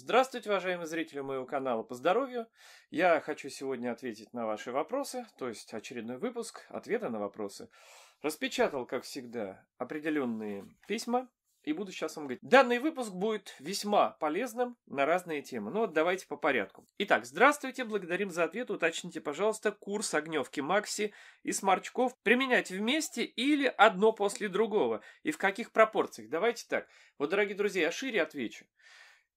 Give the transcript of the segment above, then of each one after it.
Здравствуйте, уважаемые зрители моего канала по здоровью. Я хочу сегодня ответить на ваши вопросы, то есть очередной выпуск ответа на вопросы. Распечатал, как всегда, определенные письма и буду сейчас вам говорить. Данный выпуск будет весьма полезным на разные темы. Но ну вот давайте по порядку. Итак, здравствуйте, благодарим за ответ. Уточните, пожалуйста, курс огневки Макси и сморчков применять вместе или одно после другого и в каких пропорциях. Давайте так. Вот, дорогие друзья, я шире отвечу.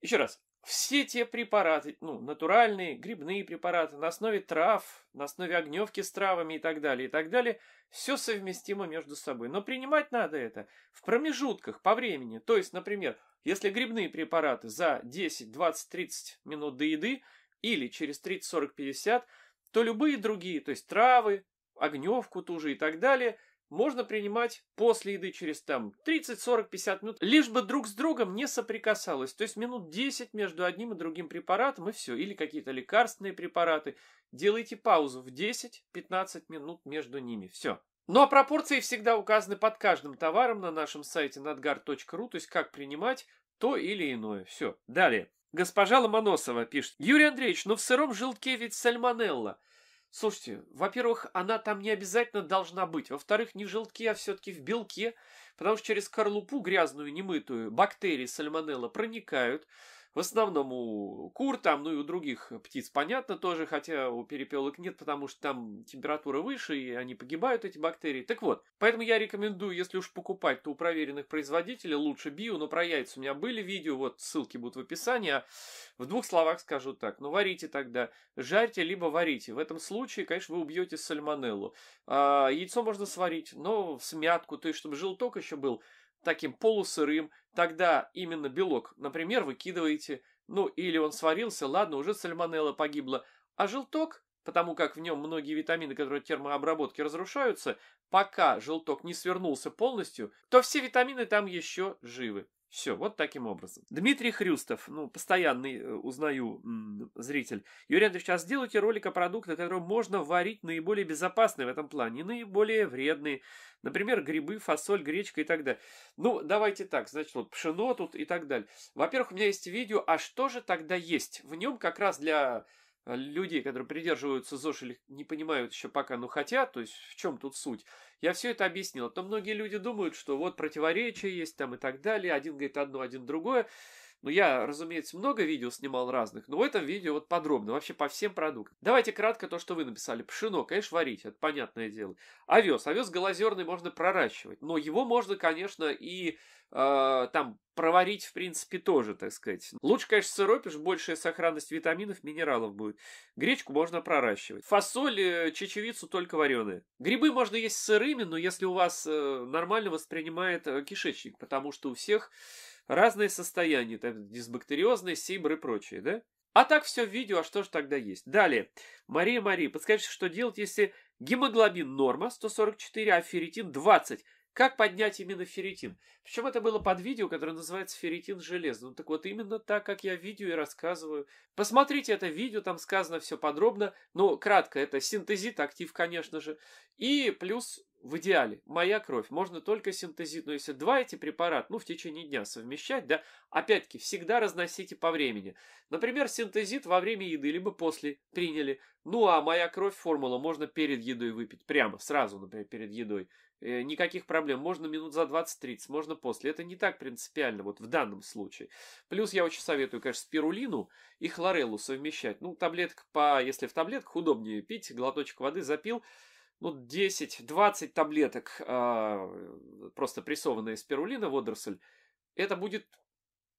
Еще раз, все те препараты, ну, натуральные, грибные препараты, на основе трав, на основе огневки с травами и так далее, и так далее, все совместимо между собой. Но принимать надо это в промежутках по времени. То есть, например, если грибные препараты за 10, 20, 30 минут до еды или через 30, 40, 50, то любые другие, то есть травы, огневку ту же и так далее – можно принимать после еды через там 30, 40, 50 минут, лишь бы друг с другом не соприкасалось. То есть минут 10 между одним и другим препаратом и все. Или какие-то лекарственные препараты. Делайте паузу в 10-15 минут между ними. Все. Ну а пропорции всегда указаны под каждым товаром на нашем сайте надгар.ру, то есть как принимать то или иное. Все. Далее. Госпожа Ломоносова пишет. Юрий Андреевич, но ну в сыром желтке ведь сальмонелла. Слушайте, во-первых, она там не обязательно должна быть. Во-вторых, не в желтке, а все-таки в белке, потому что через скорлупу грязную, немытую, бактерии сальмонелла проникают. В основном у кур там, ну и у других птиц, понятно тоже, хотя у перепелок нет, потому что там температура выше, и они погибают, эти бактерии. Так вот, поэтому я рекомендую, если уж покупать, то у проверенных производителей лучше био, но про яйца у меня были видео, вот ссылки будут в описании, а в двух словах скажу так, ну варите тогда, жарьте, либо варите. В этом случае, конечно, вы убьете сальмонеллу. А, яйцо можно сварить, но в смятку, то есть чтобы желток еще был, таким полусырым, тогда именно белок, например, выкидываете, ну или он сварился, ладно, уже сальмонелла погибла, а желток, потому как в нем многие витамины, которые термообработки разрушаются, пока желток не свернулся полностью, то все витамины там еще живы. Все, вот таким образом. Дмитрий Хрюстов, ну, постоянный, э, узнаю, зритель. Юрий Андреевич, а сделайте ролик о продуктах, которые можно варить наиболее безопасные в этом плане, и наиболее вредные. Например, грибы, фасоль, гречка и так далее. Ну, давайте так, значит, вот пшено тут и так далее. Во-первых, у меня есть видео, а что же тогда есть? В нем как раз для Э, людей, которые придерживаются ЗОЖ или не понимают еще пока, но хотят, то есть в чем тут суть, я все это объяснил. А то многие люди думают, что вот противоречия есть там и так далее, один говорит одно, один другое. Ну, я, разумеется, много видео снимал разных, но в этом видео вот подробно, вообще по всем продуктам. Давайте кратко то, что вы написали. Пшено, конечно, варить, это понятное дело. Овес. Овес голозерный можно проращивать, но его можно, конечно, и э, там проварить, в принципе, тоже, так сказать. Лучше, конечно, сыропишь, большая сохранность витаминов, минералов будет. Гречку можно проращивать. Фасоль, э, чечевицу только вареные. Грибы можно есть сырыми, но если у вас э, нормально воспринимает э, кишечник, потому что у всех Разные состояния, там, дисбактериозные, сибры и прочее, да? А так все в видео, а что же тогда есть? Далее. Мария, Мария, подскажите, что делать, если гемоглобин норма 144, а ферритин 20? Как поднять именно ферритин? Причем это было под видео, которое называется «Ферритин железным». Ну, так вот, именно так, как я видео и рассказываю. Посмотрите это видео, там сказано все подробно, но кратко, это синтезит, актив, конечно же, и плюс в идеале, моя кровь, можно только синтезит, но если два эти препарата, ну, в течение дня совмещать, да, опять-таки, всегда разносите по времени. Например, синтезит во время еды, либо после приняли. Ну, а моя кровь формула можно перед едой выпить, прямо, сразу, например, перед едой. Э, никаких проблем, можно минут за 20-30, можно после. Это не так принципиально, вот в данном случае. Плюс я очень советую, конечно, спирулину и хлореллу совмещать. Ну, таблетка по, если в таблетках удобнее пить, глоточек воды запил, ну, 10-20 таблеток э, просто прессованная спирулина, водоросль, это будет,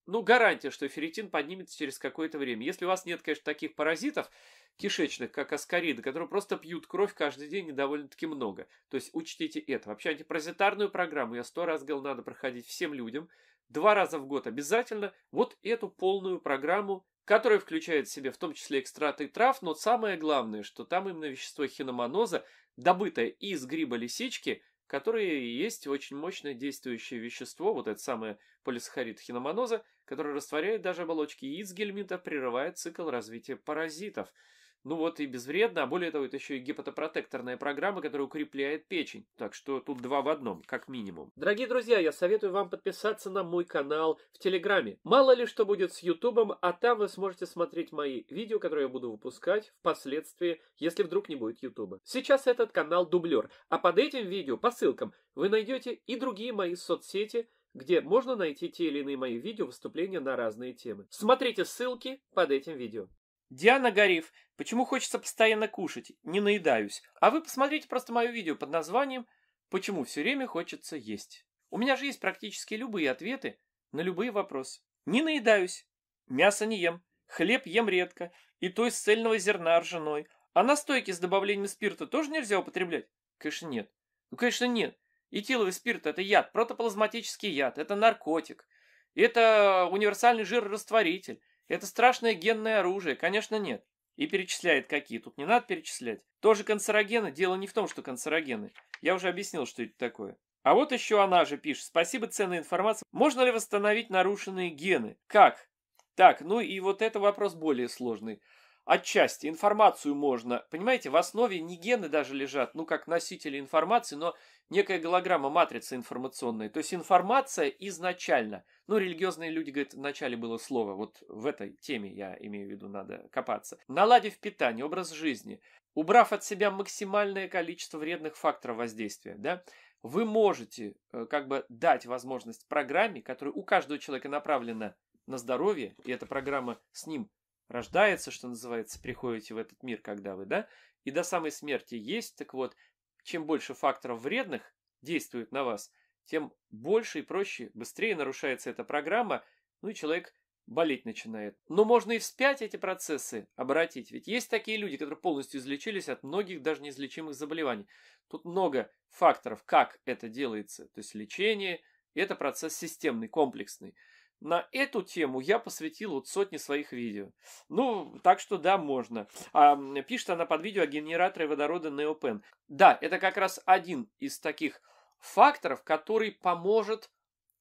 ну, гарантия, что ферритин поднимется через какое-то время. Если у вас нет, конечно, таких паразитов кишечных, как аскариды, которые просто пьют кровь каждый день и довольно-таки много. То есть учтите это. Вообще антипаразитарную программу, я сто раз говорил, надо проходить всем людям. Два раза в год обязательно. Вот эту полную программу который включает в себя в том числе экстракты трав, но самое главное, что там именно вещество хиноманоза, добытое из гриба лисички, которое и есть очень мощное действующее вещество, вот это самое полисахарид хиноманоза, которое растворяет даже оболочки яиц гельминта, прерывает цикл развития паразитов – ну вот и безвредно, а более того, это еще и гепатопротекторная программа, которая укрепляет печень. Так что тут два в одном, как минимум. Дорогие друзья, я советую вам подписаться на мой канал в Телеграме. Мало ли что будет с Ютубом, а там вы сможете смотреть мои видео, которые я буду выпускать впоследствии, если вдруг не будет Ютуба. Сейчас этот канал дублер, а под этим видео по ссылкам вы найдете и другие мои соцсети, где можно найти те или иные мои видео выступления на разные темы. Смотрите ссылки под этим видео. Диана Гариф, почему хочется постоянно кушать? Не наедаюсь. А вы посмотрите просто мое видео под названием «Почему все время хочется есть?». У меня же есть практически любые ответы на любые вопросы. Не наедаюсь. Мясо не ем. Хлеб ем редко. И то из цельного зерна ржаной. А настойки с добавлением спирта тоже нельзя употреблять? Конечно, нет. Ну, конечно, нет. Этиловый спирт – это яд, протоплазматический яд, это наркотик, это универсальный жирорастворитель, это страшное генное оружие, конечно, нет. И перечисляет какие. Тут не надо перечислять. Тоже канцерогены. Дело не в том, что канцерогены. Я уже объяснил, что это такое. А вот еще она же пишет. Спасибо, ценная информация. Можно ли восстановить нарушенные гены? Как? Так, ну и вот это вопрос более сложный отчасти информацию можно, понимаете, в основе не гены даже лежат, ну как носители информации, но некая голограмма матрицы информационная. То есть информация изначально. Ну, религиозные люди говорят, вначале было слово, вот в этой теме я имею в виду, надо копаться. Наладив питание, образ жизни, убрав от себя максимальное количество вредных факторов воздействия, да, вы можете э, как бы дать возможность программе, которая у каждого человека направлена на здоровье, и эта программа с ним рождается, что называется, приходите в этот мир, когда вы, да, и до самой смерти есть. Так вот, чем больше факторов вредных действует на вас, тем больше и проще, быстрее нарушается эта программа, ну и человек болеть начинает. Но можно и вспять эти процессы обратить. Ведь есть такие люди, которые полностью излечились от многих даже неизлечимых заболеваний. Тут много факторов, как это делается. То есть лечение – это процесс системный, комплексный на эту тему я посвятил вот сотни своих видео. Ну, так что да, можно. А, пишет она под видео о генераторе водорода Neopen. Да, это как раз один из таких факторов, который поможет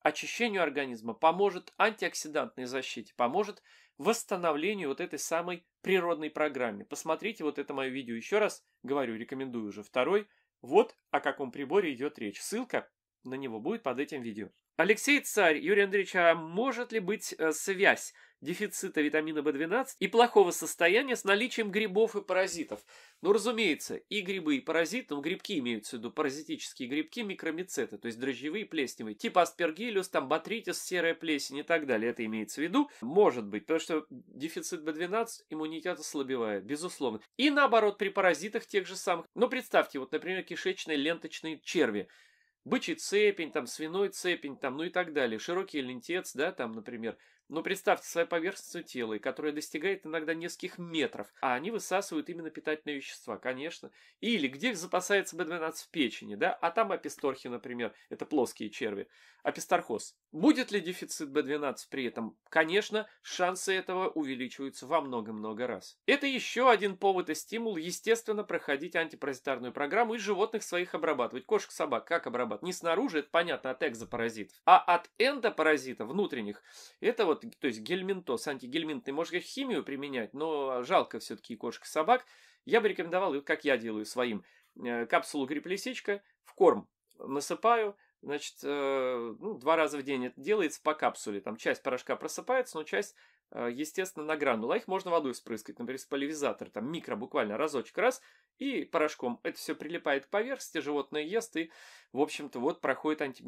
очищению организма, поможет антиоксидантной защите, поможет восстановлению вот этой самой природной программе. Посмотрите вот это мое видео еще раз, говорю, рекомендую уже второй. Вот о каком приборе идет речь. Ссылка на него будет под этим видео. Алексей Царь, Юрий Андреевич, а может ли быть э, связь дефицита витамина В12 и плохого состояния с наличием грибов и паразитов? Ну, разумеется, и грибы, и паразиты, ну, грибки имеются в виду, паразитические грибки, микромицеты, то есть дрожжевые, плесневые, типа аспергилюс, там батритис, серая плесень и так далее, это имеется в виду. Может быть, потому что дефицит В12 иммунитет ослабевает, безусловно. И наоборот, при паразитах тех же самых. Ну, представьте, вот, например, кишечные ленточные черви – бычий цепень, там, свиной цепень, там, ну и так далее, широкий лентец, да, там, например, но ну, представьте свою поверхность тела, которая достигает иногда нескольких метров, а они высасывают именно питательные вещества, конечно. Или где запасается B12 в печени, да, а там аписторхи, например, это плоские черви, аписторхоз. Будет ли дефицит B12 при этом? Конечно, шансы этого увеличиваются во много-много раз. Это еще один повод и стимул, естественно, проходить антипаразитарную программу и животных своих обрабатывать. Кошек, собак, как обрабатывать? Не снаружи, это понятно, от экзопаразитов, а от эндопаразитов внутренних. Это вот вот, то есть гельминтоз, антигельминт, ты можешь, конечно, химию применять, но жалко все-таки кошек и собак. Я бы рекомендовал, как я делаю своим, э, капсулу гриплесечка в корм насыпаю, значит, э, ну, два раза в день это делается по капсуле. Там часть порошка просыпается, но часть Э, естественно, на гранулы. А их можно водой спрыскать, например, с поливизатора, там микро буквально разочек раз, и порошком. Это все прилипает к поверхности, животное ест, и, в общем-то, вот проходит анти...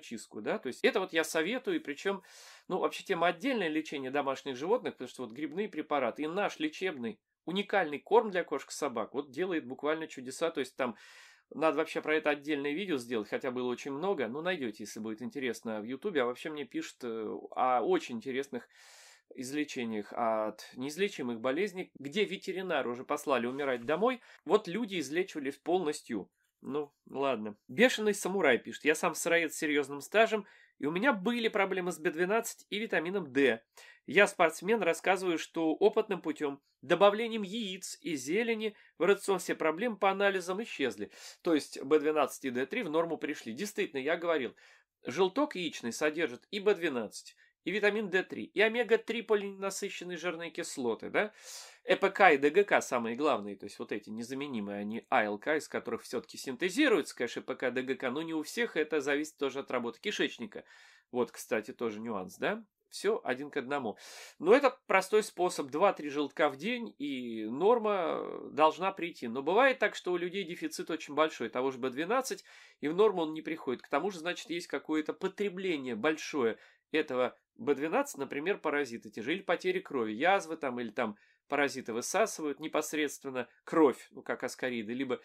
чистку, да, то есть это вот я советую, и причем, ну, вообще тема отдельное лечение домашних животных, потому что вот грибные препараты и наш лечебный уникальный корм для кошек и собак вот делает буквально чудеса, то есть там надо вообще про это отдельное видео сделать, хотя было очень много, но найдете, если будет интересно в Ютубе. А вообще мне пишут э, о очень интересных излечениях от неизлечимых болезней, где ветеринар уже послали умирать домой. Вот люди излечивались полностью. Ну, ладно. Бешеный самурай пишет. Я сам сыроед с серьезным стажем, и у меня были проблемы с B12 и витамином D. Я, спортсмен, рассказываю, что опытным путем, добавлением яиц и зелени в рацион все проблемы по анализам исчезли. То есть B12 и D3 в норму пришли. Действительно, я говорил, желток яичный содержит и B12, и витамин D3, и омега-3 полиненасыщенные жирные кислоты, да, ЭПК и ДГК самые главные, то есть вот эти незаменимые, они АЛК, из которых все-таки синтезируется, конечно, ЭПК, ДГК, но не у всех, это зависит тоже от работы кишечника. Вот, кстати, тоже нюанс, да, все один к одному. Но это простой способ. 2-3 желтка в день, и норма э, должна прийти. Но бывает так, что у людей дефицит очень большой, того же B12, и в норму он не приходит. К тому же, значит, есть какое-то потребление большое этого Б12, например, паразиты те же, или потери крови, язвы там, или там паразиты высасывают непосредственно кровь, ну, как аскариды, либо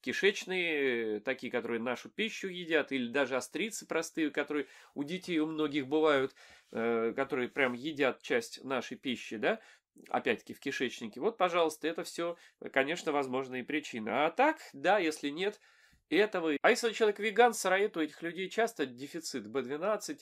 кишечные, э, такие, которые нашу пищу едят, или даже острицы простые, которые у детей у многих бывают, э, которые прям едят часть нашей пищи, да, опять-таки в кишечнике. Вот, пожалуйста, это все, конечно, возможные причины. А так, да, если нет этого... А если человек веган, сыроед, у этих людей часто дефицит B12,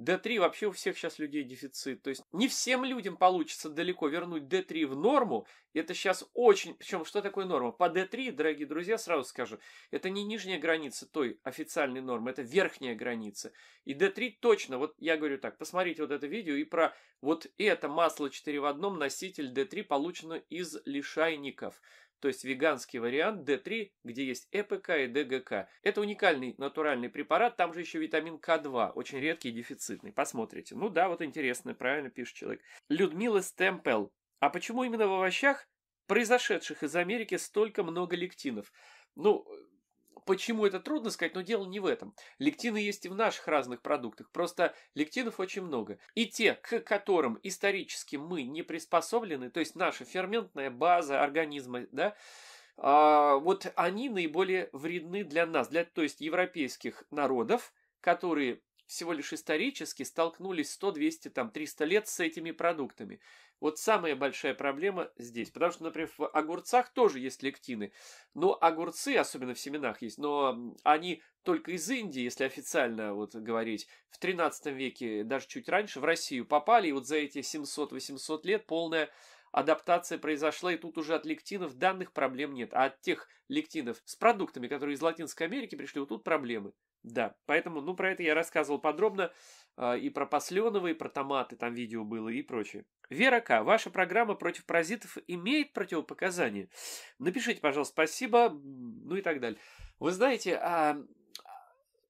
D3 вообще у всех сейчас людей дефицит. То есть не всем людям получится далеко вернуть D3 в норму. Это сейчас очень... Причем, что такое норма? По D3, дорогие друзья, сразу скажу, это не нижняя граница той официальной нормы, это верхняя граница. И D3 точно, вот я говорю так, посмотрите вот это видео и про вот это масло 4 в одном носитель D3 получено из лишайников то есть веганский вариант D3, где есть ЭПК и ДГК. Это уникальный натуральный препарат, там же еще витамин К2, очень редкий и дефицитный. Посмотрите. Ну да, вот интересно, правильно пишет человек. Людмила Стемпел. А почему именно в овощах, произошедших из Америки, столько много лектинов? Ну, Почему это трудно сказать, но дело не в этом. Лектины есть и в наших разных продуктах, просто лектинов очень много. И те, к которым исторически мы не приспособлены, то есть наша ферментная база организма, да, а, вот они наиболее вредны для нас, для, то есть европейских народов, которые всего лишь исторически столкнулись 100, 200, там 300 лет с этими продуктами. Вот самая большая проблема здесь, потому что, например, в огурцах тоже есть лектины, но ну, огурцы, особенно в семенах есть, но они только из Индии, если официально вот говорить, в 13 веке, даже чуть раньше, в Россию попали, и вот за эти 700-800 лет полная адаптация произошла, и тут уже от лектинов данных проблем нет, а от тех лектинов с продуктами, которые из Латинской Америки пришли, вот тут проблемы. Да, поэтому, ну, про это я рассказывал подробно, а, и про Посленова, и про томаты, там видео было, и прочее. Вера К. Ваша программа против паразитов имеет противопоказания? Напишите, пожалуйста, спасибо, ну и так далее. Вы знаете, а,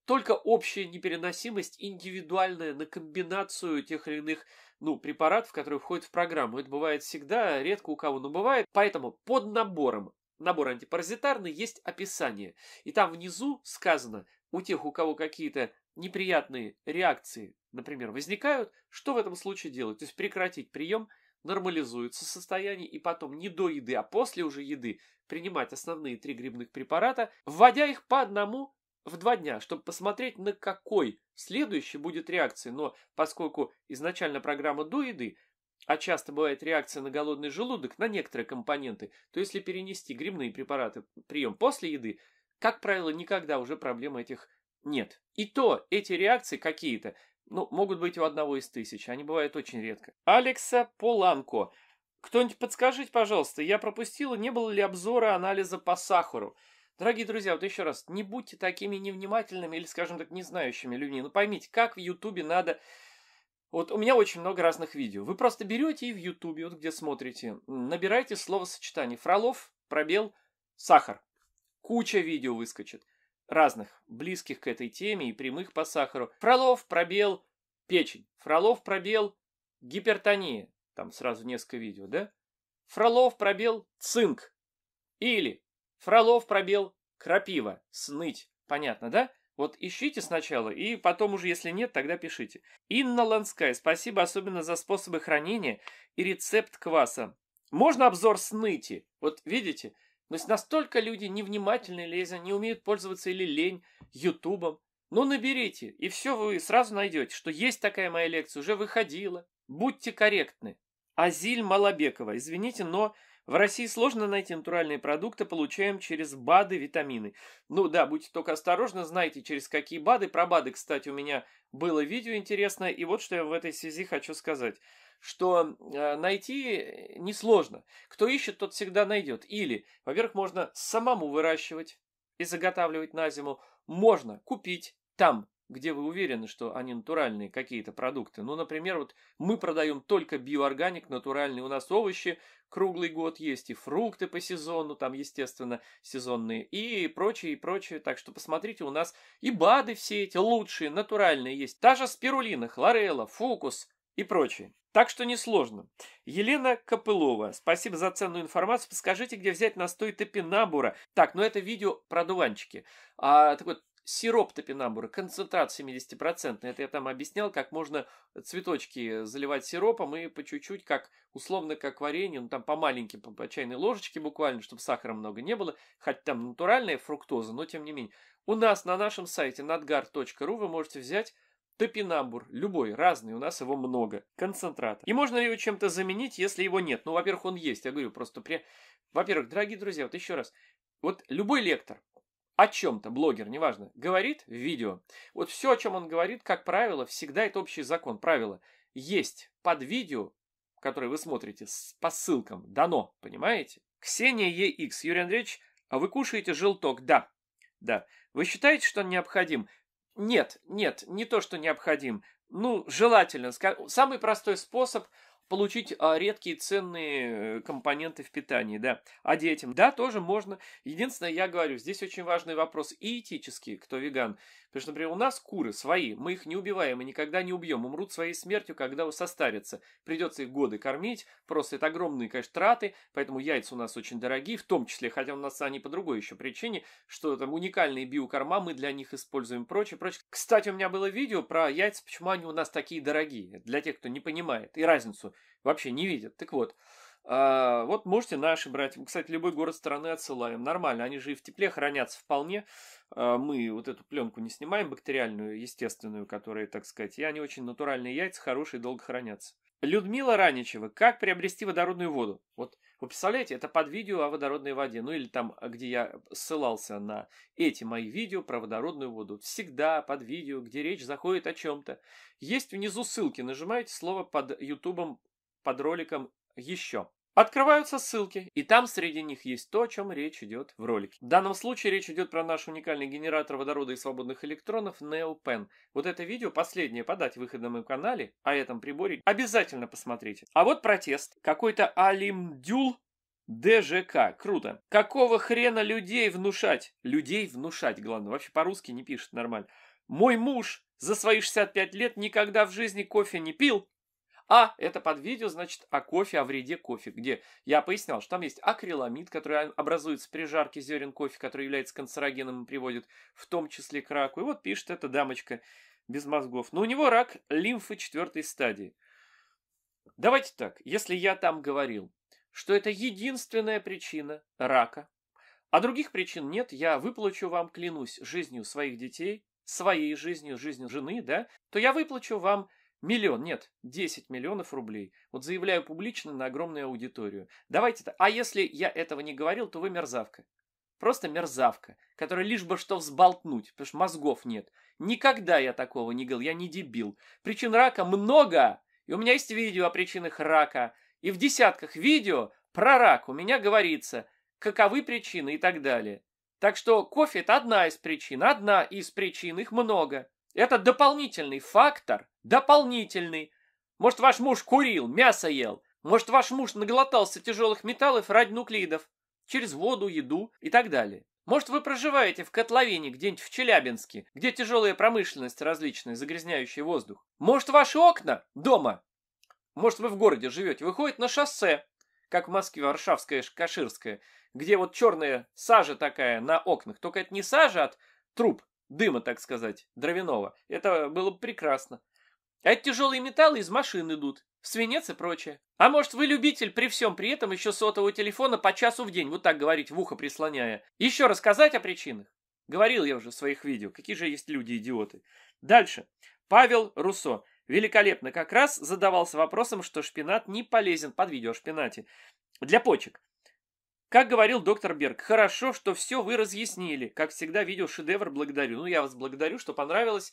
только общая непереносимость, индивидуальная на комбинацию тех или иных ну, препаратов, которые входят в программу. Это бывает всегда, редко у кого, но бывает. Поэтому под набором набор антипаразитарный, есть описание. И там внизу сказано, у тех, у кого какие-то неприятные реакции, например, возникают, что в этом случае делать? То есть прекратить прием, нормализуется состояние, и потом не до еды, а после уже еды принимать основные три грибных препарата, вводя их по одному в два дня, чтобы посмотреть, на какой следующий будет реакция. Но поскольку изначально программа до еды, а часто бывает реакция на голодный желудок, на некоторые компоненты, то если перенести грибные препараты прием после еды, как правило, никогда уже проблем этих нет. И то эти реакции какие-то, ну, могут быть у одного из тысяч, они бывают очень редко. Алекса Поланко. Кто-нибудь подскажите, пожалуйста, я пропустила, не было ли обзора анализа по сахару? Дорогие друзья, вот еще раз, не будьте такими невнимательными или, скажем так, незнающими людьми. Ну поймите, как в Ютубе надо... Вот у меня очень много разных видео. Вы просто берете и в Ютубе, вот где смотрите, набираете словосочетание «фролов», «пробел», «сахар». Куча видео выскочит. Разных, близких к этой теме и прямых по сахару. Фролов пробел печень. Фролов пробел гипертония. Там сразу несколько видео, да? Фролов пробел цинк. Или Фролов пробел крапива. Сныть. Понятно, да? Вот ищите сначала, и потом уже, если нет, тогда пишите. Инна Ланская, спасибо особенно за способы хранения и рецепт кваса. Можно обзор сныти? Вот видите, но настолько люди невнимательны или не умеют пользоваться или лень Ютубом. Ну, наберите, и все вы сразу найдете, что есть такая моя лекция, уже выходила. Будьте корректны. Азиль Малабекова, извините, но в России сложно найти натуральные продукты, получаем через БАДы витамины. Ну да, будьте только осторожны, знайте через какие БАДы. Про БАДы, кстати, у меня было видео интересное, и вот что я в этой связи хочу сказать что э, найти э, несложно. Кто ищет, тот всегда найдет. Или, во-первых, можно самому выращивать и заготавливать на зиму. Можно купить там где вы уверены, что они натуральные какие-то продукты. Ну, например, вот мы продаем только биоорганик, натуральные у нас овощи, круглый год есть и фрукты по сезону, там, естественно, сезонные, и прочее, и прочее. Так что посмотрите, у нас и БАДы все эти лучшие, натуральные есть. Та же спирулина, хлорелла, фокус и прочее. Так что несложно. Елена Копылова, спасибо за ценную информацию. Подскажите, где взять настой топинабура? Так, ну это видео про дуванчики. А, так вот, сироп топинамбура, концентрат 70%. Это я там объяснял, как можно цветочки заливать сиропом и по чуть-чуть, как условно, как варенье, ну там по маленьким, по, по чайной ложечке буквально, чтобы сахара много не было, хоть там натуральная фруктоза, но тем не менее. У нас на нашем сайте nadgar.ru вы можете взять Топинамбур, любой, разный, у нас его много, концентрат. И можно ли его чем-то заменить, если его нет? Ну, во-первых, он есть, я говорю, просто при... Во-первых, дорогие друзья, вот еще раз, вот любой лектор, о чем-то блогер, неважно, говорит в видео, вот все, о чем он говорит, как правило, всегда это общий закон, правило, есть под видео, которое вы смотрите, по ссылкам дано, понимаете? Ксения ЕХ, Юрий Андреевич, а вы кушаете желток? Да. Да. Вы считаете, что он необходим? Нет, нет, не то, что необходим. Ну, желательно. Самый простой способ – получить а, редкие ценные э, компоненты в питании, да. А детям, да, тоже можно. Единственное, я говорю, здесь очень важный вопрос и этический, кто веган. Потому что, например, у нас куры свои, мы их не убиваем и никогда не убьем, умрут своей смертью, когда состарятся. Придется их годы кормить, просто это огромные, конечно, траты, поэтому яйца у нас очень дорогие, в том числе, хотя у нас они по другой еще причине, что там уникальные биокорма мы для них используем, прочее, прочее. Кстати, у меня было видео про яйца, почему они у нас такие дорогие, для тех, кто не понимает, и разницу вообще не видит. Так вот, а, вот можете наши брать. кстати, любой город страны отсылаем. Нормально, они же и в тепле хранятся вполне. А, мы вот эту пленку не снимаем, бактериальную, естественную, которая, так сказать, и они очень натуральные яйца, хорошие, долго хранятся. Людмила Раничева. Как приобрести водородную воду? Вот вы представляете, это под видео о водородной воде. Ну или там, а, где я ссылался на эти мои видео про водородную воду. Всегда под видео, где речь заходит о чем-то. Есть внизу ссылки. Нажимаете слово под ютубом, под роликом «Еще». Открываются ссылки, и там среди них есть то, о чем речь идет в ролике. В данном случае речь идет про наш уникальный генератор водорода и свободных электронов NeoPen. Вот это видео последнее подать выход на моем канале о а этом приборе. Обязательно посмотрите. А вот протест. Какой-то Алимдюл ДЖК. Круто. Какого хрена людей внушать? Людей внушать, главное. Вообще по-русски не пишет нормально. Мой муж за свои 65 лет никогда в жизни кофе не пил, а, это под видео, значит, о кофе, о вреде кофе, где я пояснял, что там есть акриламид, который образуется при жарке зерен кофе, который является канцерогеном и приводит в том числе к раку. И вот пишет эта дамочка без мозгов. Но у него рак лимфы четвертой стадии. Давайте так, если я там говорил, что это единственная причина рака, а других причин нет, я выплачу вам, клянусь, жизнью своих детей, своей жизнью, жизнью жены, да, то я выплачу вам Миллион, нет, 10 миллионов рублей. Вот заявляю публично на огромную аудиторию. Давайте так. А если я этого не говорил, то вы мерзавка. Просто мерзавка, которая лишь бы что взболтнуть, потому что мозгов нет. Никогда я такого не говорил, я не дебил. Причин рака много, и у меня есть видео о причинах рака. И в десятках видео про рак у меня говорится, каковы причины и так далее. Так что кофе – это одна из причин, одна из причин, их много. Это дополнительный фактор – Дополнительный. Может, ваш муж курил, мясо ел. Может, ваш муж наглотался тяжелых металлов ради нуклидов. Через воду, еду и так далее. Может, вы проживаете в котловине где-нибудь в Челябинске, где тяжелая промышленность различная, загрязняющая воздух. Может, ваши окна дома? Может, вы в городе живете, выходит на шоссе, как в Москве Варшавская, Каширская, где вот черная сажа такая на окнах. Только это не сажа от труб, дыма, так сказать, дровяного. Это было бы прекрасно. А это тяжелые металлы из машин идут, свинец и прочее. А может, вы любитель при всем при этом еще сотового телефона по часу в день, вот так говорить, в ухо прислоняя. Еще рассказать о причинах? Говорил я уже в своих видео, какие же есть люди-идиоты. Дальше. Павел Руссо. Великолепно как раз задавался вопросом, что шпинат не полезен под видео о шпинате. Для почек. Как говорил доктор Берг, хорошо, что все вы разъяснили. Как всегда, видео шедевр, благодарю. Ну, я вас благодарю, что понравилось.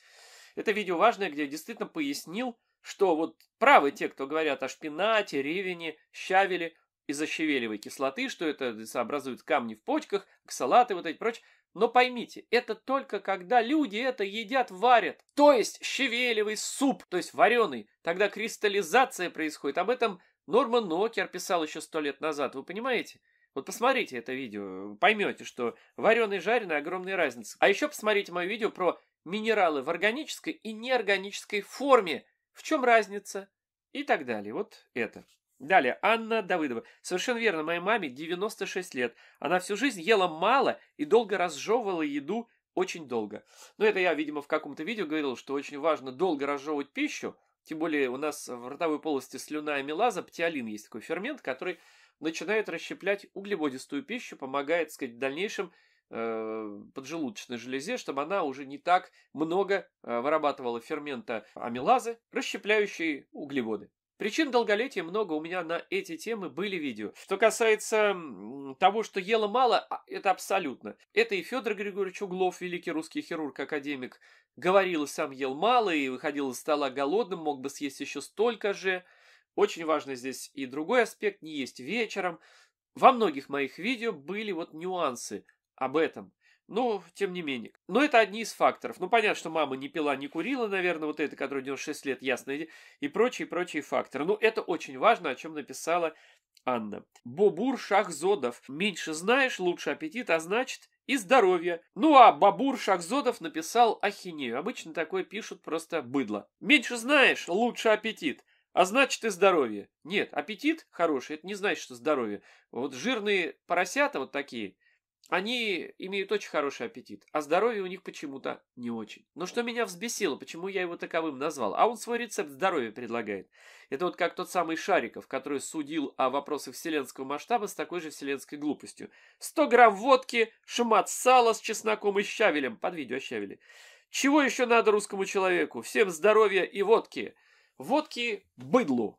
Это видео важное, где я действительно пояснил, что вот правы те, кто говорят о шпинате, ревене, щавеле и защавелевой кислоты, что это образуют камни в почках, ксалаты вот эти прочее. Но поймите, это только когда люди это едят, варят. То есть щавелевый суп, то есть вареный. Тогда кристаллизация происходит. Об этом Норман Нокер писал еще сто лет назад, вы понимаете? Вот посмотрите это видео, поймете, что вареный и жареный огромная разница. А еще посмотрите мое видео про минералы в органической и неорганической форме, в чем разница и так далее. Вот это. Далее, Анна Давыдова. Совершенно верно, моей маме 96 лет. Она всю жизнь ела мало и долго разжевывала еду очень долго. Но это я, видимо, в каком-то видео говорил, что очень важно долго разжевывать пищу, тем более у нас в ротовой полости слюна амилаза, птиолин есть такой фермент, который начинает расщеплять углеводистую пищу, помогает, так сказать, в дальнейшем Э, поджелудочной железе, чтобы она уже не так много э, вырабатывала фермента амилазы, расщепляющей углеводы. Причин долголетия много у меня на эти темы были видео. Что касается того, что ела мало, а, это абсолютно. Это и Федор Григорьевич Углов, великий русский хирург-академик, говорил, сам ел мало и выходил из стола голодным, мог бы съесть еще столько же. Очень важно здесь и другой аспект, не есть вечером. Во многих моих видео были вот нюансы об этом. Но, тем не менее. Но это одни из факторов. Ну, понятно, что мама не пила, не курила, наверное, вот это, которой 96 лет, ясно, и прочие-прочие факторы. Ну, это очень важно, о чем написала Анна. Бобур Шахзодов. Меньше знаешь, лучше аппетит, а значит и здоровье. Ну а Бабур Шахзодов написал ахинею. Обычно такое пишут просто быдло. Меньше знаешь, лучше аппетит. А значит и здоровье. Нет, аппетит хороший, это не значит, что здоровье. Вот жирные поросята вот такие, они имеют очень хороший аппетит, а здоровье у них почему-то не очень. Но что меня взбесило, почему я его таковым назвал? А он свой рецепт здоровья предлагает. Это вот как тот самый Шариков, который судил о вопросах вселенского масштаба с такой же вселенской глупостью. 100 грамм водки, шмат сала с чесноком и щавелем, под видео щавели. Чего еще надо русскому человеку? Всем здоровья и водки. Водки быдлу.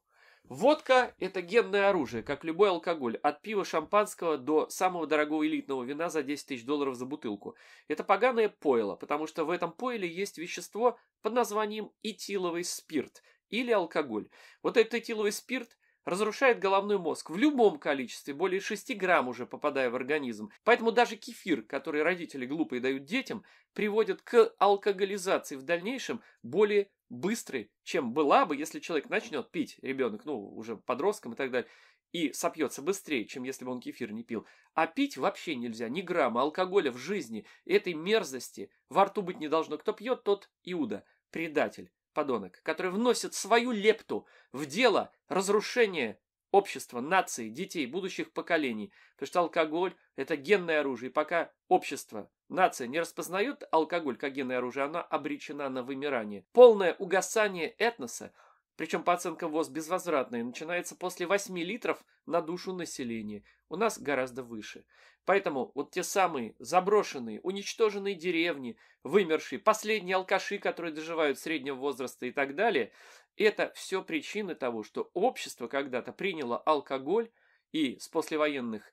Водка – это генное оружие, как любой алкоголь, от пива шампанского до самого дорогого элитного вина за 10 тысяч долларов за бутылку. Это поганое пойло, потому что в этом пойле есть вещество под названием этиловый спирт или алкоголь. Вот этот этиловый спирт разрушает головной мозг в любом количестве, более 6 грамм уже попадая в организм. Поэтому даже кефир, который родители глупые дают детям, приводит к алкоголизации в дальнейшем более быстрой, чем была бы, если человек начнет пить, ребенок, ну, уже подростком и так далее, и сопьется быстрее, чем если бы он кефир не пил. А пить вообще нельзя, ни грамма алкоголя в жизни, этой мерзости во рту быть не должно. Кто пьет, тот Иуда, предатель подонок, который вносит свою лепту в дело разрушения общества, нации, детей, будущих поколений. Потому что алкоголь – это генное оружие. И пока общество, нация не распознает алкоголь как генное оружие, оно обречено на вымирание. Полное угасание этноса причем по оценкам ВОЗ безвозвратные, начинается после 8 литров на душу населения. У нас гораздо выше. Поэтому вот те самые заброшенные, уничтоженные деревни, вымершие, последние алкаши, которые доживают среднего возраста и так далее, это все причины того, что общество когда-то приняло алкоголь и с послевоенных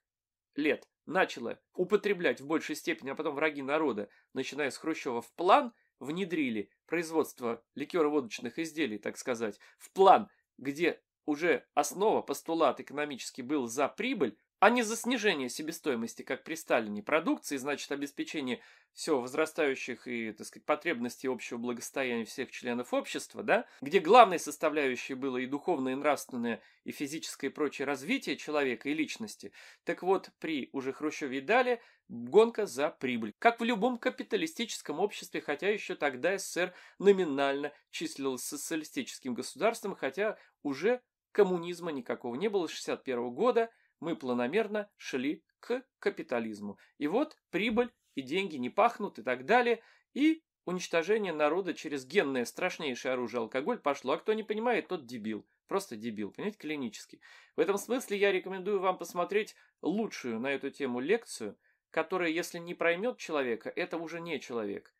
лет начало употреблять в большей степени, а потом враги народа, начиная с Хрущева, в план внедрили производство ликероводочных изделий, так сказать, в план, где уже основа, постулат экономически был за прибыль, а не за снижение себестоимости, как при Сталине, продукции, значит, обеспечение все возрастающих и, так сказать, потребностей общего благосостояния всех членов общества, да, где главной составляющей было и духовное, и нравственное, и физическое, и прочее развитие человека и личности, так вот, при уже Хрущеве дали гонка за прибыль. Как в любом капиталистическом обществе, хотя еще тогда СССР номинально числился социалистическим государством, хотя уже коммунизма никакого не было с 1961 года – мы планомерно шли к капитализму. И вот прибыль и деньги не пахнут и так далее. И уничтожение народа через генное страшнейшее оружие алкоголь пошло. А кто не понимает, тот дебил. Просто дебил, понимаете, клинический. В этом смысле я рекомендую вам посмотреть лучшую на эту тему лекцию, которая, если не проймет человека, это уже не человек.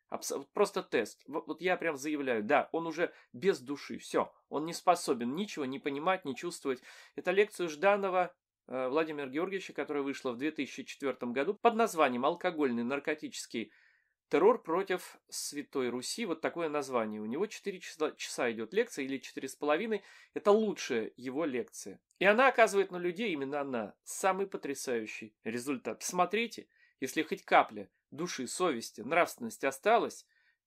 Просто тест. Вот я прям заявляю, да, он уже без души, все. Он не способен ничего не понимать, не чувствовать. Это лекцию Жданова Э, Владимира Георгиевича, которая вышла в 2004 году под названием «Алкогольный наркотический террор против Святой Руси». Вот такое название. У него 4 часа, часа идет лекция или 4,5. Это лучшая его лекция. И она оказывает на людей, именно она, самый потрясающий результат. Посмотрите, если хоть капля души, совести, нравственности осталась,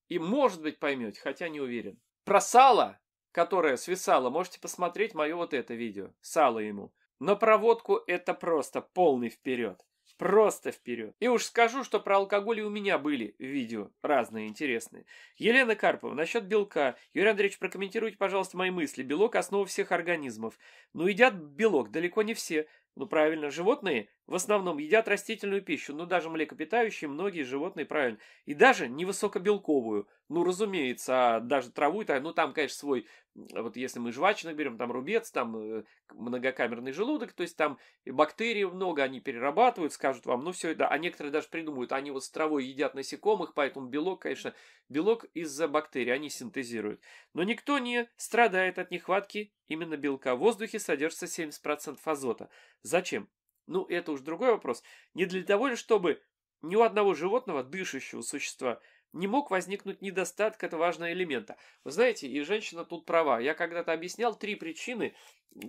и, может быть, поймете, хотя не уверен. Про сало, которое свисало, можете посмотреть мое вот это видео. Сало ему – но проводку это просто полный вперед. Просто вперед. И уж скажу, что про алкоголь и у меня были видео разные интересные. Елена Карпова, насчет белка. Юрий Андреевич, прокомментируйте, пожалуйста, мои мысли. Белок – основа всех организмов. Ну, едят белок далеко не все. Ну, правильно, животные в основном едят растительную пищу, но ну, даже млекопитающие многие животные правильно. И даже невысокобелковую. Ну, разумеется, а даже траву, -то, ну, там, конечно, свой, вот если мы жвачных берем, там рубец, там э, многокамерный желудок, то есть там бактерий много, они перерабатывают, скажут вам, ну, все это, а некоторые даже придумают, они вот с травой едят насекомых, поэтому белок, конечно, белок из-за бактерий они синтезируют. Но никто не страдает от нехватки именно белка. В воздухе содержится 70% азота. Зачем? Ну, это уж другой вопрос. Не для того ли, чтобы ни у одного животного, дышащего существа, не мог возникнуть недостаток этого важного элемента. Вы знаете, и женщина тут права. Я когда-то объяснял три причины,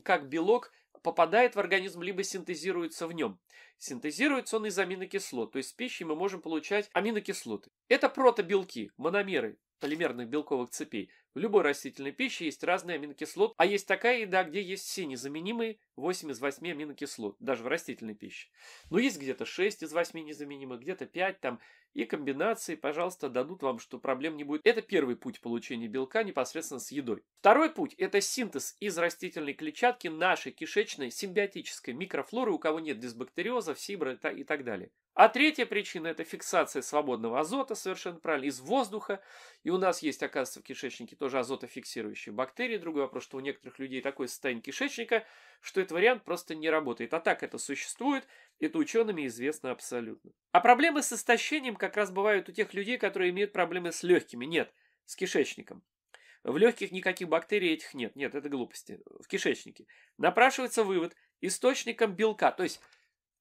как белок попадает в организм, либо синтезируется в нем. Синтезируется он из аминокислот, то есть с пищей мы можем получать аминокислоты. Это протобелки, мономеры полимерных белковых цепей. В любой растительной пище есть разные аминокислоты, а есть такая еда, где есть все незаменимые 8 из 8 аминокислот, даже в растительной пище. Но есть где-то 6 из 8 незаменимых, где-то 5 там, и комбинации, пожалуйста, дадут вам, что проблем не будет. Это первый путь получения белка непосредственно с едой. Второй путь – это синтез из растительной клетчатки нашей кишечной симбиотической микрофлоры, у кого нет дисбактериоза, фибра и так далее. А третья причина – это фиксация свободного азота, совершенно правильно, из воздуха. И у нас есть, оказывается, в кишечнике тоже азотофиксирующие бактерии. Другой вопрос, что у некоторых людей такое состояние кишечника, что этот вариант просто не работает. А так это существует, это учеными известно абсолютно. А проблемы с истощением как раз бывают у тех людей, которые имеют проблемы с легкими. Нет, с кишечником. В легких никаких бактерий этих нет. Нет, это глупости. В кишечнике. Напрашивается вывод. Источником белка, то есть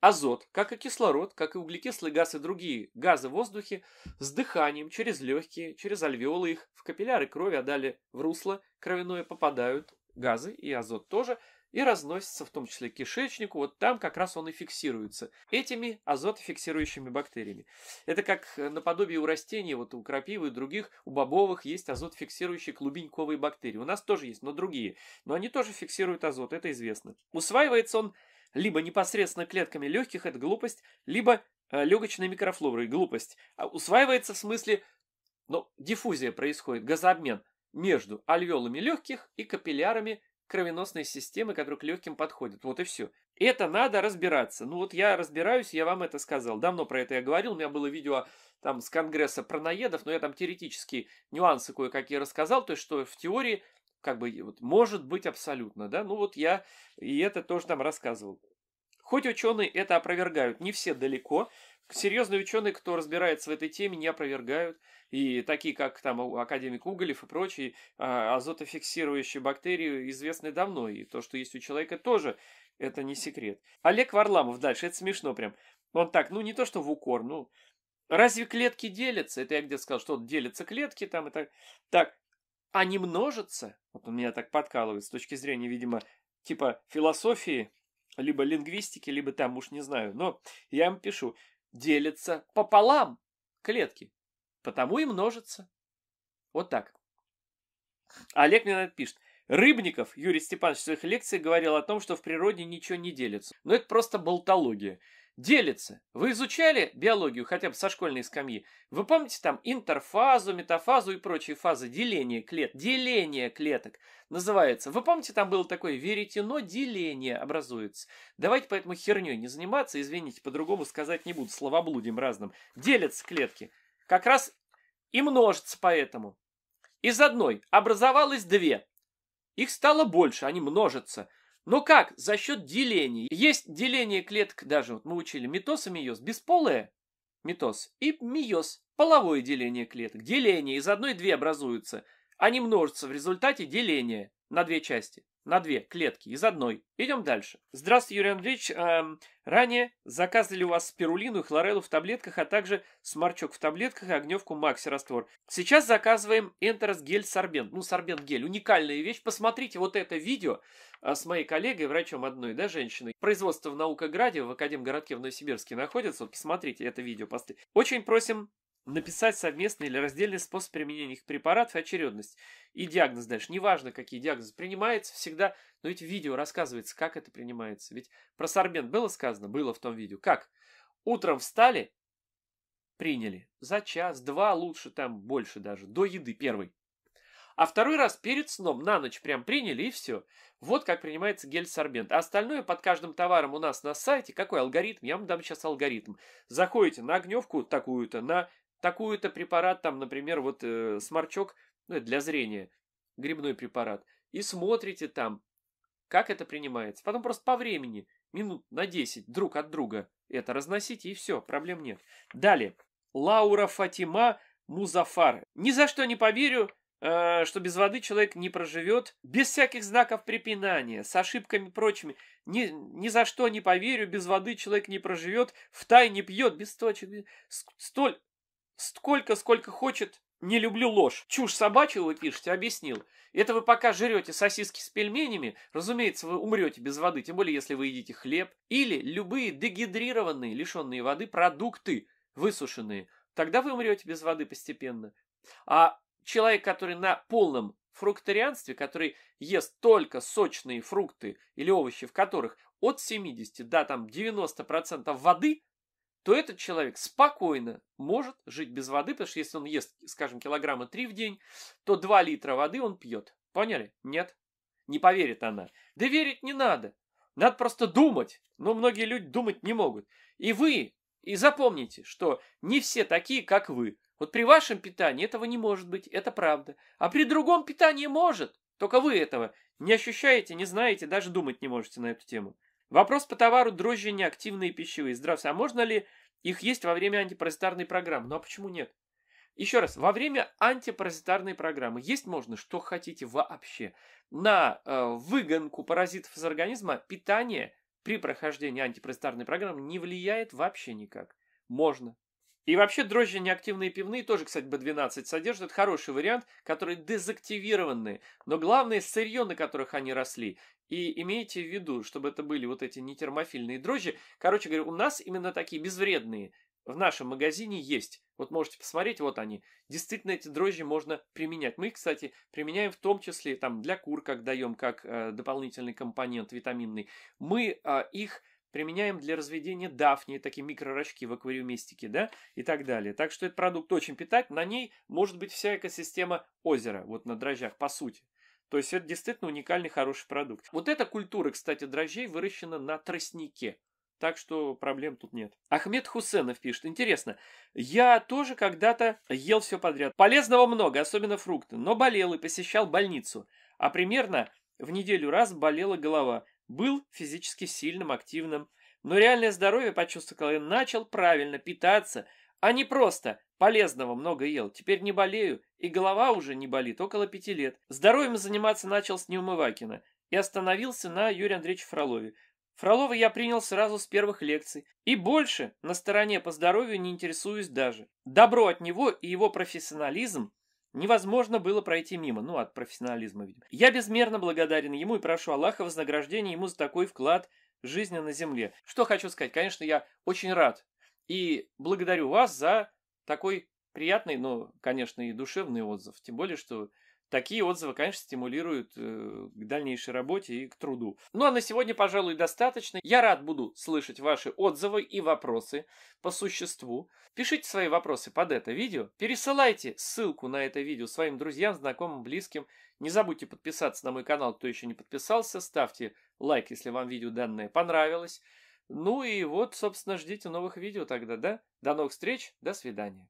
Азот, как и кислород, как и углекислый газ и другие газы в воздухе, с дыханием через легкие, через альвеолы их в капилляры крови, а далее в русло кровяное попадают газы и азот тоже, и разносится в том числе к кишечнику, вот там как раз он и фиксируется, этими азотофиксирующими бактериями. Это как наподобие у растений, вот у крапивы и других, у бобовых есть азотфиксирующие клубеньковые бактерии. У нас тоже есть, но другие. Но они тоже фиксируют азот, это известно. Усваивается он либо непосредственно клетками легких – это глупость, либо э, легочной микрофлорой – глупость. А усваивается в смысле, ну, диффузия происходит, газообмен между альвеолами легких и капиллярами кровеносной системы, которая к легким подходит. Вот и все. Это надо разбираться. Ну вот я разбираюсь, я вам это сказал. Давно про это я говорил, у меня было видео там с конгресса про наедов, но я там теоретические нюансы кое-какие рассказал, то есть что в теории как бы вот, может быть абсолютно, да, ну вот я и это тоже там рассказывал. Хоть ученые это опровергают, не все далеко, серьезные ученые, кто разбирается в этой теме, не опровергают, и такие, как там академик Уголев и прочие, а, азотофиксирующие бактерии известны давно, и то, что есть у человека, тоже это не секрет. Олег Варламов дальше, это смешно прям. Он так, ну не то, что в укор, ну Разве клетки делятся? Это я где сказал, что делятся клетки там и так. Так, они множатся. Вот он меня так подкалывает с точки зрения, видимо, типа философии, либо лингвистики, либо там уж не знаю. Но я им пишу, делятся пополам клетки, потому и множатся. Вот так. Олег мне напишет. Рыбников Юрий Степанович в своих лекциях говорил о том, что в природе ничего не делится. Но ну, это просто болтология делится. Вы изучали биологию хотя бы со школьной скамьи? Вы помните там интерфазу, метафазу и прочие фазы деления клеток? Деление клеток называется. Вы помните, там было такое веретено деление образуется. Давайте поэтому херней не заниматься, извините, по-другому сказать не буду, словоблудим разным. Делятся клетки. Как раз и множится поэтому. Из одной образовалось две. Их стало больше, они множатся. Но ну как? За счет деления. Есть деление клеток, даже вот мы учили митоз и миоз, бесполое митоз и миоз, половое деление клеток. Деление из одной две образуются – они а множатся в результате деления на две части, на две клетки из одной. Идем дальше. Здравствуйте, Юрий Андреевич. Эм, ранее заказывали у вас спирулину и хлореллу в таблетках, а также сморчок в таблетках и огневку Макси раствор. Сейчас заказываем Энтерос гель сорбент. Ну, сорбент гель. Уникальная вещь. Посмотрите вот это видео э, с моей коллегой, врачом одной, да, женщиной. Производство в Наукограде, в Академгородке в Новосибирске находится. Вот посмотрите это видео. Очень просим написать совместный или раздельный способ применения их препаратов и очередность. И диагноз дальше. Неважно, какие диагнозы. Принимается всегда, но ведь в видео рассказывается, как это принимается. Ведь про сорбент было сказано? Было в том видео. Как? Утром встали, приняли. За час, два, лучше там, больше даже. До еды первый. А второй раз перед сном на ночь прям приняли и все. Вот как принимается гель-сорбент. А остальное под каждым товаром у нас на сайте. Какой алгоритм? Я вам дам сейчас алгоритм. Заходите на огневку такую-то, на Такую-то препарат, там, например, вот э, сморчок ну, для зрения, грибной препарат, и смотрите там, как это принимается. Потом просто по времени, минут на 10 друг от друга это разносите, и все, проблем нет. Далее. Лаура Фатима Музафар. Ни за что не поверю, э, что без воды человек не проживет, без всяких знаков препинания, с ошибками прочими. Ни, ни за что не поверю, без воды человек не проживет, в тайне пьет, без точек. Столь Сколько, сколько хочет, не люблю ложь. Чушь собачью вы пишете, объяснил. Это вы пока жрете сосиски с пельменями, разумеется, вы умрете без воды, тем более если вы едите хлеб. Или любые дегидрированные, лишенные воды продукты, высушенные. Тогда вы умрете без воды постепенно. А человек, который на полном фрукторианстве, который ест только сочные фрукты или овощи, в которых от 70 до там 90% воды – то этот человек спокойно может жить без воды, потому что если он ест, скажем, килограмма 3 в день, то 2 литра воды он пьет. Поняли? Нет. Не поверит она. Да верить не надо. Надо просто думать. Но многие люди думать не могут. И вы, и запомните, что не все такие, как вы. Вот при вашем питании этого не может быть, это правда. А при другом питании может. Только вы этого не ощущаете, не знаете, даже думать не можете на эту тему. Вопрос по товару дрожжи неактивные пищевые. Здравствуйте, а можно ли их есть во время антипаразитарной программы? Ну а почему нет? Еще раз, во время антипаразитарной программы есть можно что хотите вообще. На э, выгонку паразитов из организма питание при прохождении антипаразитарной программы не влияет вообще никак. Можно. И вообще дрожжи неактивные пивные тоже, кстати, B12 содержат. Хороший вариант, которые дезактивированы. Но главное сырье, на которых они росли. И имейте в виду, чтобы это были вот эти нетермофильные дрожжи. Короче говоря, у нас именно такие безвредные в нашем магазине есть. Вот можете посмотреть, вот они. Действительно, эти дрожжи можно применять. Мы их, кстати, применяем в том числе там, для кур, как даем, как э, дополнительный компонент витаминный. Мы э, их применяем для разведения дафнии, такие микрорачки в аквариумистике, да, и так далее. Так что этот продукт очень питать, на ней может быть вся экосистема озера, вот на дрожжах, по сути. То есть это действительно уникальный хороший продукт. Вот эта культура, кстати, дрожжей выращена на тростнике. Так что проблем тут нет. Ахмед Хусенов пишет. Интересно, я тоже когда-то ел все подряд. Полезного много, особенно фрукты, но болел и посещал больницу. А примерно в неделю раз болела голова. Был физически сильным, активным, но реальное здоровье почувствовал и начал правильно питаться, а не просто полезного много ел. Теперь не болею, и голова уже не болит, около пяти лет. Здоровьем заниматься начал с Неумывакина и остановился на Юрия Андреевича Фролове. Фролова я принял сразу с первых лекций, и больше на стороне по здоровью не интересуюсь даже. Добро от него и его профессионализм Невозможно было пройти мимо, ну, от профессионализма, видимо. Я безмерно благодарен ему и прошу Аллаха вознаграждения ему за такой вклад жизни на земле. Что хочу сказать, конечно, я очень рад и благодарю вас за такой приятный, но, конечно, и душевный отзыв. Тем более, что Такие отзывы, конечно, стимулируют э, к дальнейшей работе и к труду. Ну а на сегодня, пожалуй, достаточно. Я рад буду слышать ваши отзывы и вопросы по существу. Пишите свои вопросы под это видео. Пересылайте ссылку на это видео своим друзьям, знакомым, близким. Не забудьте подписаться на мой канал, кто еще не подписался. Ставьте лайк, если вам видео данное понравилось. Ну и вот, собственно, ждите новых видео тогда, да? До новых встреч, до свидания.